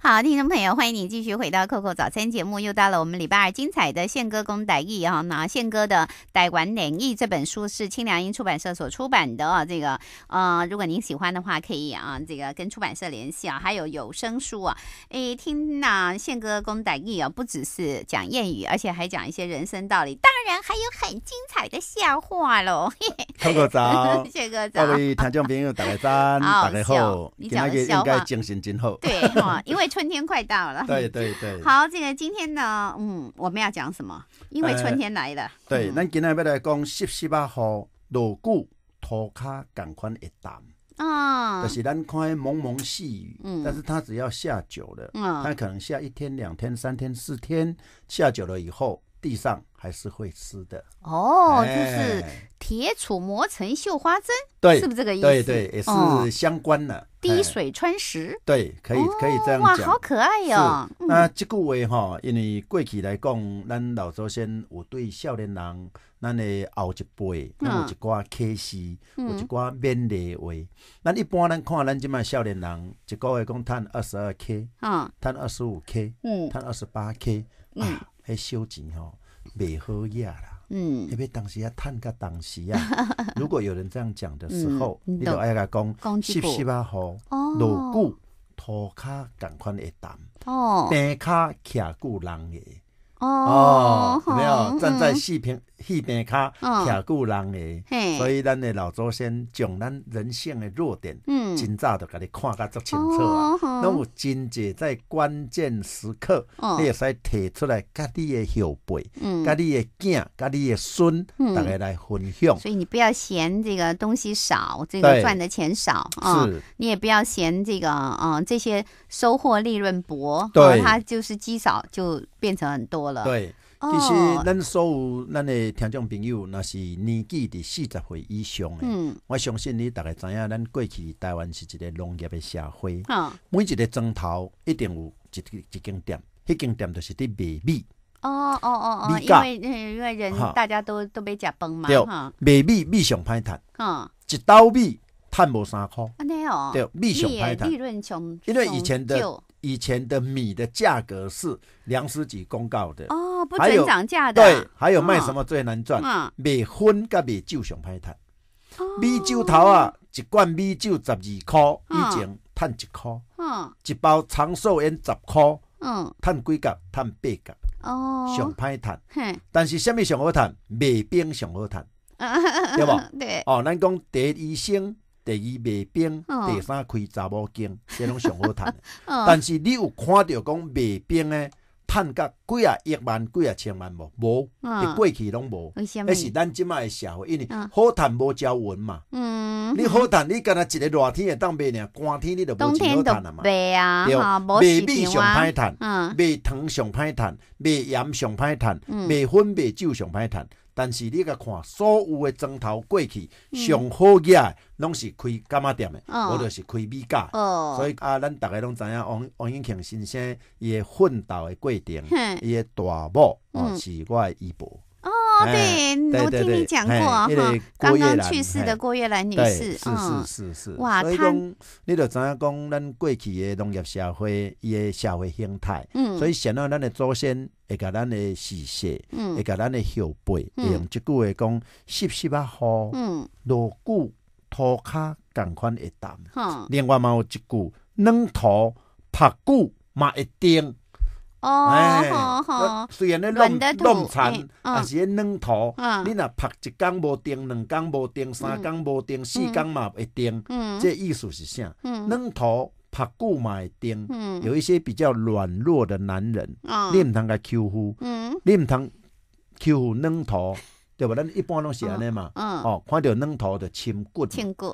好，听众朋友，欢迎您继续回到《COCO 早餐》节目，又到了我们礼拜二精彩的《宪哥公歹意哈。那宪哥的《逮玩逮义》这本书是清凉音出版社所出版的，这个呃，如果您喜欢的话，可以啊，这个跟出版社联系啊。还有有声书啊，诶，听那宪哥公歹意啊，不只是讲谚语，而且还讲一些人生道理，当然还有很精彩的笑话喽。宪 哥早，宪 哥早，各位听众朋友，大家早，大家好，今天应该精神真好，对，因为。春天快到了，对对对。好，这个今天呢，嗯，我们要讲什么？因为春天来了。对，咱今天要来讲十七八号落久，涂卡赶快一淡。啊！就是咱看蒙蒙细雨，但是它只要下久了，嗯，它可能下一天、两天、三天、四天，下久了以后。地上还是会湿的哦，就是铁杵磨成绣花针，对，是不是这个意思？对对，也是相关的。滴水穿石，对，可以可以这样讲。哇，好可爱哟！那这句话哈，因为过去来讲，咱老祖先有对少年人，咱的后一辈，有一挂客气，有一挂勉励话。咱一般咱看咱这卖少年人，一个月共探二十二 K，啊，探二十五 K，嗯，探二十八 K，嗯。迄小钱吼，未好惹啦。嗯，特别当时啊，趁个当时啊，如果有人这样讲的时候，你就爱甲讲，是不是吧？落久涂拖卡款会澹，哦，地卡欠久人个。哦，没有，站在视频。戏边卡，吓够人诶，所以咱诶老祖先将咱人性诶弱点，嗯，真早就甲你看甲足清楚啊。那有真侪在关键时刻，你也使提出来，甲你诶后辈，嗯，甲你诶囝，甲你诶孙，大家来分享。所以你不要嫌这个东西少，这个赚的钱少啊，你也不要嫌这个，嗯，这些收获利润薄，对，它就是积少就变成很多了，对。其实，咱所有咱的听众朋友，那是年纪在四十岁以上。嗯，我相信你大概知影，咱过去台湾是一个农业的社会。每一个庄头一定有一一间店，迄间店就是伫卖米。哦哦哦哦，因为因为人大家都都被食崩嘛。对。卖米米上歹赚。嗯。一斗米赚无三块。没对。米上歹赚，利润因为以前的以前的米的价格是粮食局公告的。哦。还有涨价的，对，还有卖什么最难赚？卖烟甲卖酒上歹赚。米酒头啊，一罐米酒十二块，以前赚一块。嗯，一包长寿烟十块，嗯，赚几角？赚八角。哦，上歹赚。但是什么上好赚？卖冰上好赚，对不？对。哦，咱讲第一生。第二卖冰，第三开查某经，这拢上好赚。但是你有看到讲卖冰呢？叹甲几啊亿万，几啊千万无，无，连过去拢无。迄是咱即卖社会，因为好叹无交关嘛。嗯，你好叹，你敢若一个热天会当卖尔，寒天你都无钱好叹啊嘛。对啊，哈，未米上歹叹，未糖上歹叹，未盐上歹叹，未粉未酒上歹叹。但是你甲看，所有诶砖头过去上好嘢，拢是开干妈店诶，无著是开美甲，所以啊，咱逐个拢知影王王永庆先生诶奋斗诶过程，伊诶大步是我诶一步。哦，对我听你讲过啊，哈，刚刚去世的郭月兰女士，是，是是是是，哇，他，你著知影讲咱过去嘅农业社会，伊嘅社会形态，嗯，所以先到咱嘅祖先，会甲咱嘅世世，嗯，会甲咱嘅后辈，用一句话讲，湿湿啊好，嗯，锣鼓拖卡共款会淡，哈，另外嘛有一句，嫩土拍鼓嘛会定。哦，虽然咧弄弄残，也是咧弄土。你若拍一工无顶，两工无顶，三工无顶，四工嘛会顶。这意思是啥？弄土拍久嘛会顶。有一些比较软弱的男人，你毋通甲欺负，你毋通欺负弄土。对吧？咱一般都是安尼嘛，哦，看到软土就轻骨，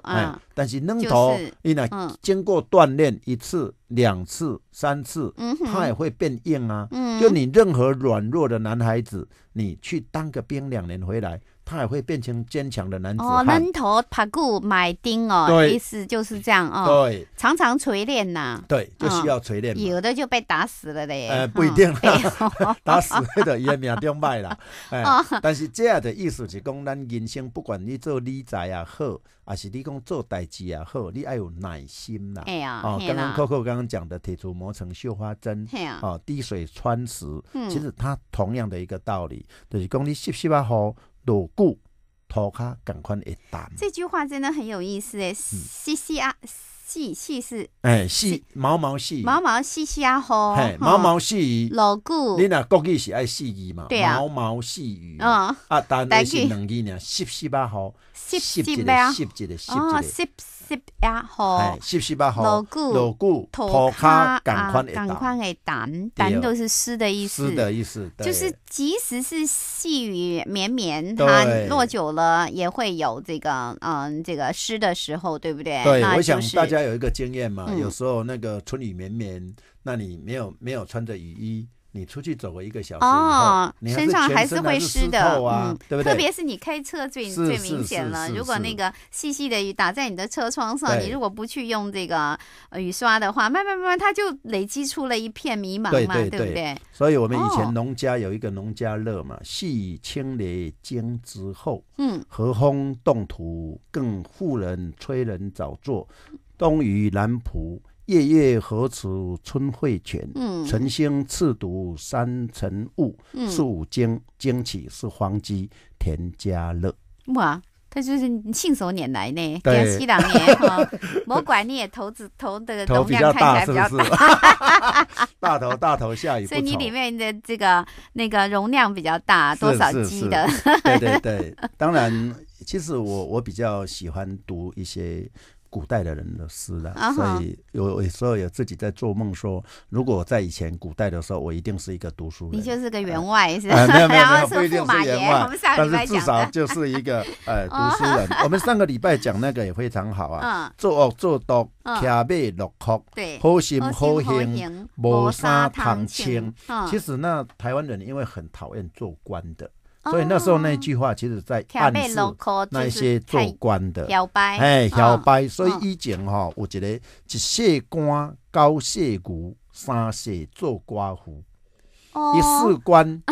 哎，但是软土，伊那经过锻炼一次、两次、三次，它也会变硬啊。就你任何软弱的男孩子，你去当个兵两年回来。他也会变成坚强的男子哦，扔头、抛骨、买钉哦，意思就是这样哦。对，常常锤炼呐。对，就需要锤炼。有的就被打死了嘞。呃，不一定，打死的也命中败了。哎，但是这样的意思，是讲咱人生，不管你做理财也好，还是你讲做代志也好，你要有耐心呐。哎呀。哦，刚刚 Coco 刚刚讲的，铁杵磨成绣花针。哦，滴水穿石。嗯。其实它同样的一个道理，就是讲你吸吸啊好。老古，涂骹赶快会打。这句话真的很有意思诶，细细啊，细细是诶，细毛毛细，毛毛细细啊，吼，毛毛细雨，老古，你那国语是爱细雨嘛？对啊，毛毛细雨，啊，啊，但是两几年十十八好，十十的啊，十的，哦，十。十八号，老古，老古，土卡，赶快，赶快的蛋，蛋都是湿的意思，湿的意思，就是即使是细雨绵绵，它落久了也会有这个，嗯，这个湿的时候，对不对？对，那就大家有一个经验嘛，有时候那个春雨绵绵，那你没有没有穿着雨衣。你出去走个一个小时，哦，身上还是会湿的，嗯，对不对？特别是你开车最最明显了。如果那个细细的雨打在你的车窗上，你如果不去用这个雨刷的话，慢慢慢慢，它就累积出了一片迷茫嘛，对不对？所以，我们以前农家有一个农家乐嘛，“细雨清雷惊之后，嗯，和风动土更负人催人早作东雨南浦。夜夜何处春会泉，晨星刺毒三晨雾。树惊惊起是黄鸡，田家乐。哇，他就是信手拈来呢，两年 哈。我管你也投资投的容量看起来比较 大，大头大头下雨。所以你里面的这个那个容量比较大，多少 G 的？对对对，当然，其实我我比较喜欢读一些。古代的人的诗的，所以有有时候有自己在做梦说，如果在以前古代的时候，我一定是一个读书人。你就是个员外，是吧？有，不一定是员外，但是至少就是一个呃 读书人。我们上个礼拜讲那个也非常好啊，做恶做多，下马落对，好心好行，无杀堂清。其实那台湾人因为很讨厌做官的。所以那时候那句话，其实在暗示那一些做官的，哎，摇摆。所以以前哈，我觉得一县官高县谷，三县做官妇，一四官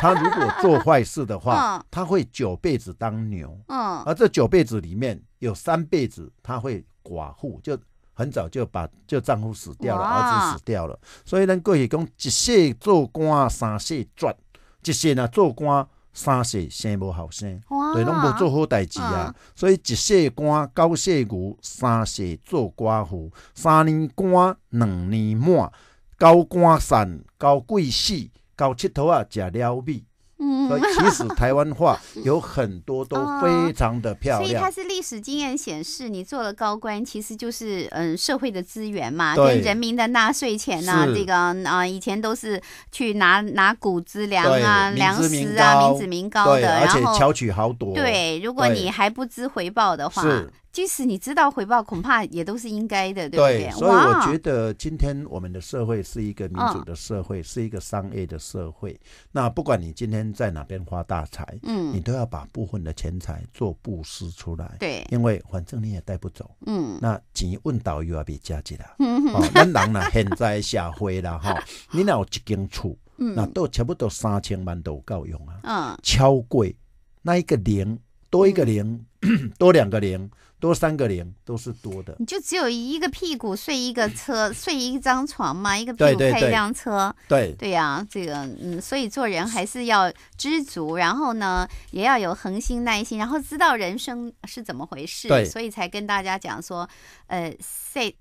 他如果做坏事的话，他会九辈子当牛。嗯，而这九辈子里面有三辈子他会寡妇，就很早就把就丈夫死掉了，儿子死掉了。所以呢，过去讲一县做官，三县赚，一县呢做官。三世生无后生，对拢无做好代志啊！所以一岁官，九岁牛，三岁做寡妇，三年官，两年满，高官散，高贵死，高佚佗啊，食了米。其实台湾话 有很多都非常的漂亮，所以它是历史经验显示，你做了高官，其实就是嗯社会的资源嘛，跟人民的纳税钱呐，这个啊以前都是去拿拿谷子粮啊、粮食啊、民脂民膏的，然后巧取豪夺。对，如果你还不知回报的话。即使你知道回报，恐怕也都是应该的，对不对？所以我觉得今天我们的社会是一个民主的社会，是一个商业的社会。那不管你今天在哪边发大财，你都要把部分的钱财做布施出来。对，因为反正你也带不走。嗯，那钱运到又要被加值啦。那人呢，现在社会了哈，你有一根厝，那都差不多三千万都够用啊。嗯，超贵那一个零，多一个零，多两个零。多三个零都是多的，你就只有一个屁股睡一个车 睡一张床嘛，一个屁股开一辆车，对对呀，这个嗯，所以做人还是要知足，然后呢也要有恒心耐心，然后知道人生是怎么回事，所以才跟大家讲说，呃 y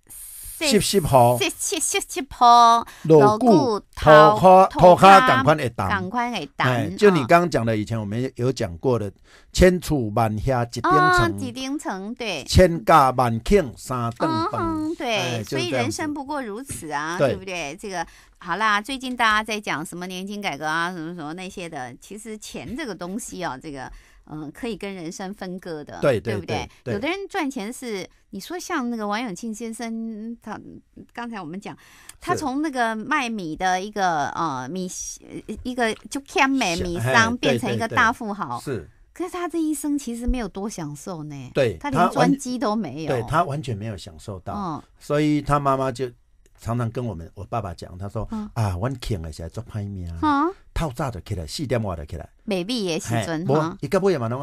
七七破，七七七七破，牢固。头块，土块，赶快给打，赶快给打。就你刚刚讲的，以前我们有讲过的，千处万下几丁层，几丁层，对。千家万庆三顿丰，对。所以人生不过如此啊，对不对？这个好啦，最近大家在讲什么年金改革啊，什么什么那些的，其实钱这个东西啊，这个。嗯，可以跟人生分割的，对对不对？有的人赚钱是你说像那个王永庆先生，他刚才我们讲，他从那个卖米的一个呃米一个就 K 美米商变成一个大富豪，是。可是他这一生其实没有多享受呢，对，他连专机都没有，对他完全没有享受到，嗯、所以他妈妈就常常跟我们我爸爸讲，他说啊，我穷也是做拍面啊。透早就起来，四点我就起来。美丽也标准哈。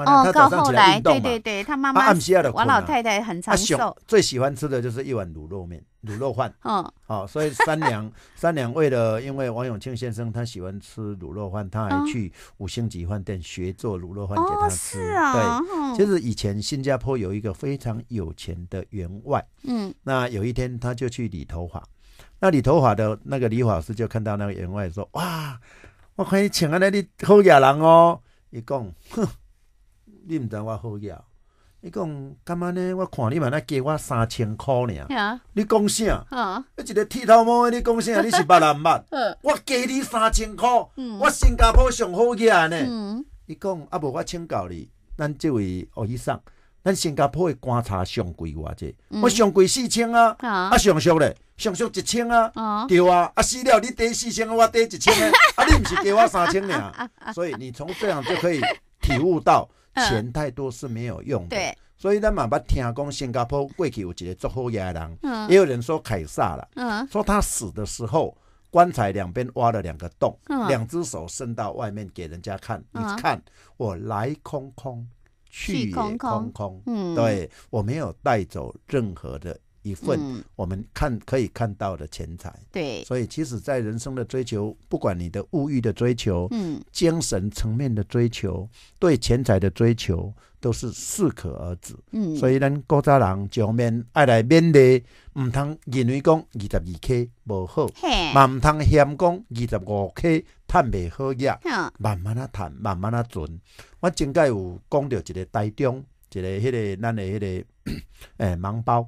哦，到后来，对对对，他妈妈王老太太很长寿。最喜欢吃的就是一碗卤肉面，卤肉饭。嗯，好，所以三娘 三娘为了，因为王永庆先生他喜欢吃卤肉饭，他还去五星级饭店学做卤肉饭。给哦，是啊，对，就是以前新加坡有一个非常有钱的员外，嗯，那有一天他就去理头发，那理头发的那个理发师就看到那个员外说，哇。我看伊请安尼你好野人哦，伊讲，你毋知我好野。伊讲，干嘛呢？我看你嘛，那加我三千块尔。你讲啥？啊！一个剃头毛的，你讲啥？你是捌啊唔捌？我加你三千块，我新加坡上好野呢。伊讲，啊无我请教你，咱这位学医生。咱新加坡的观察上贵哇，这我上贵四千啊，啊上俗咧，上俗一千啊，对啊，啊死了你得四千，我得一千，啊啊你毋是给我三千啊？所以你从这样就可以体悟到，钱太多是没有用的。所以咱妈爸听讲新加坡过去有一个做好爷人，也有人说凯撒了，说他死的时候棺材两边挖了两个洞，两只手伸到外面给人家看，你看我来空空。去也空空，嗯，对我没有带走任何的。一份我们看可以看到的钱财，对，所以其实在人生的追求，不管你的物欲的追求，嗯，精神层面的追求，对钱财的追求，都是适可而止。嗯，所以咱国家人上面爱来面对，唔通认为讲二十二 K 无好，嘛万唔通嫌讲二十五 K 赚未好嘢，慢慢啊赚，慢慢啊存。我前解有讲到一个大中，一个迄个咱的迄个 诶盲包。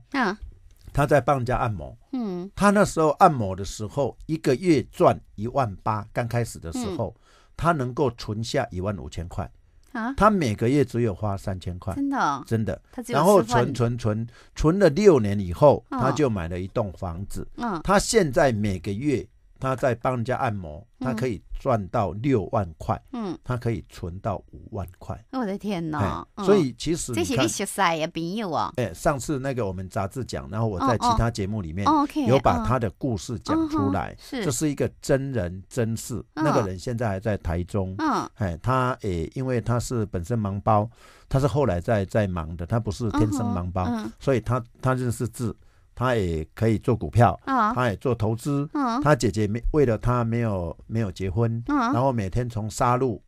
他在帮人家按摩，嗯，他那时候按摩的时候，一个月赚一万八，刚开始的时候，他能够存下一万五千块啊，他每个月只有花三千块，真的，真的，然后存存存存了六年以后，他就买了一栋房子，嗯，他现在每个月。他在帮人家按摩，他可以赚到六万块，嗯，他可以存到五万块。我的天哪！所以其实这些你小帅的朋友啊，哎，上次那个我们杂志讲，然后我在其他节目里面有把他的故事讲出来，是，这是一个真人真事。那个人现在还在台中，嗯，哎，他也因为他是本身盲包，他是后来在在盲的，他不是天生盲包，所以他他认识字。他也可以做股票，他也做投资。他姐姐没为了他没有没有结婚，然后每天从杀戮。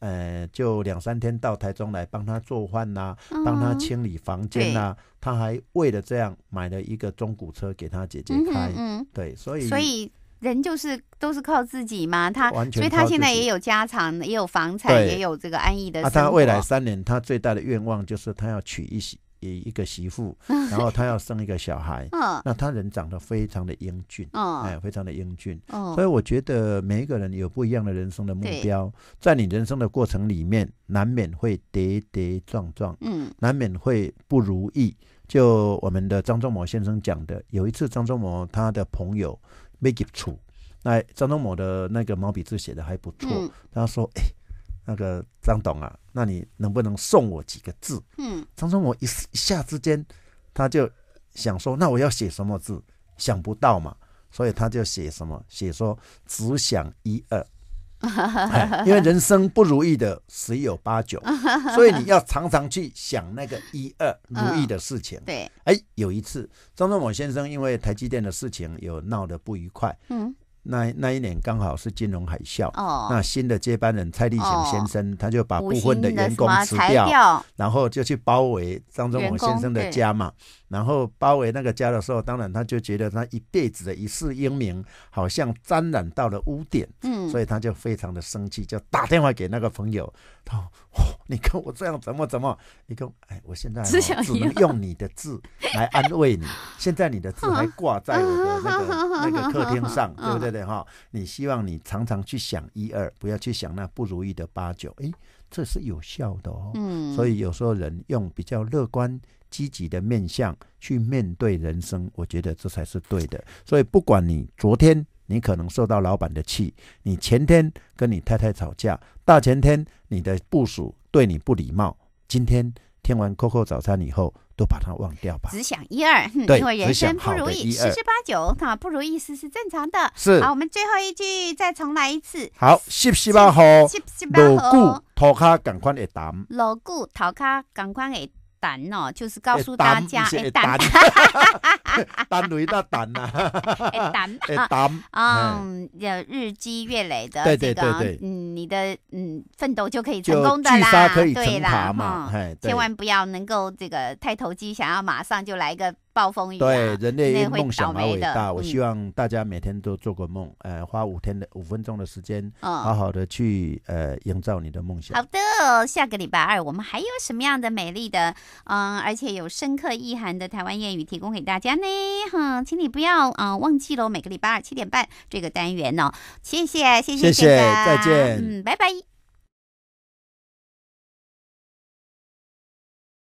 呃，就两三天到台中来帮他做饭呐，帮他清理房间呐。他还为了这样买了一个中古车给他姐姐开。对，所以所以人就是都是靠自己嘛。他所以，他现在也有家产，也有房产，也有这个安逸的生活。啊，他未来三年他最大的愿望就是他要娶一媳一一个媳妇，然后他要生一个小孩，那他人长得非常的英俊，哎，非常的英俊，所以我觉得每一个人有不一样的人生的目标，在你人生的过程里面，难免会跌跌撞撞，嗯，难免会不如意。就我们的张仲谋先生讲的，有一次张仲谋他的朋友没给处，那张仲谋的那个毛笔字写的还不错，他说，哎。那个张董啊，那你能不能送我几个字？嗯，张忠谋一一下之间，他就想说，那我要写什么字？想不到嘛，所以他就写什么，写说只想一二，因为人生不如意的十有八九，所以你要常常去想那个一二如意的事情。对，哎，有一次张忠谋先生因为台积电的事情有闹得不愉快。嗯。那那一年刚好是金融海啸，那新的接班人蔡立贤先生，他就把部分的员工辞掉，然后就去包围张忠谋先生的家嘛。然后包围那个家的时候，当然他就觉得他一辈子的一世英名好像沾染到了污点，嗯，所以他就非常的生气，就打电话给那个朋友，他说：“哦、你看我这样怎么怎么？你看，哎，我现在只能用你的字来安慰你。现在你的字还挂在我的那个那个客厅上，对不对？对哈，你希望你常常去想一二，不要去想那不如意的八九。哎，这是有效的哦。嗯，所以有时候人用比较乐观。”积极的面向去面对人生，我觉得这才是对的。所以不管你昨天你可能受到老板的气，你前天跟你太太吵架，大前天你的部署对你不礼貌，今天听完 COCO 早餐以后，都把它忘掉吧。只想一二，对，因为人生不如意十之八九，那不如意事是正常的。是。好，我们最后一句再重来一次。好，十八好，老古头卡赶快也打。老骨头卡赶快也。胆哦，就是告诉大家，蛋，蛋累的蛋啊，嗯，日积月累的这个，嗯，你的嗯奋斗就可以成功的啦，可以嗯，爬嘛，千万不要能够这个太投机，想要马上就来一个。暴风雨对人类梦想而伟大，我希望大家每天都做个梦，呃，花五天的五分钟的时间，嗯，好好的去呃营造你的梦想。好的，下个礼拜二我们还有什么样的美丽的，嗯，而且有深刻意涵的台湾谚语提供给大家呢？哈，请你不要啊忘记喽，每个礼拜二七点半这个单元呢，谢谢谢谢谢谢，再见，嗯，拜拜。